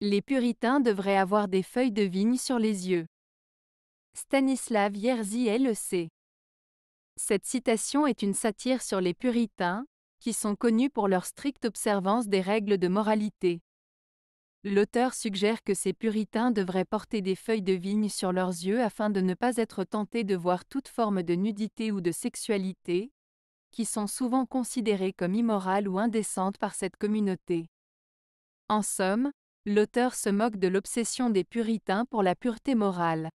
Les puritains devraient avoir des feuilles de vigne sur les yeux. Stanislav Yerzy LEC. Cette citation est une satire sur les puritains, qui sont connus pour leur stricte observance des règles de moralité. L'auteur suggère que ces puritains devraient porter des feuilles de vigne sur leurs yeux afin de ne pas être tentés de voir toute forme de nudité ou de sexualité, qui sont souvent considérées comme immorales ou indécentes par cette communauté. En somme, l'auteur se moque de l'obsession des puritains pour la pureté morale.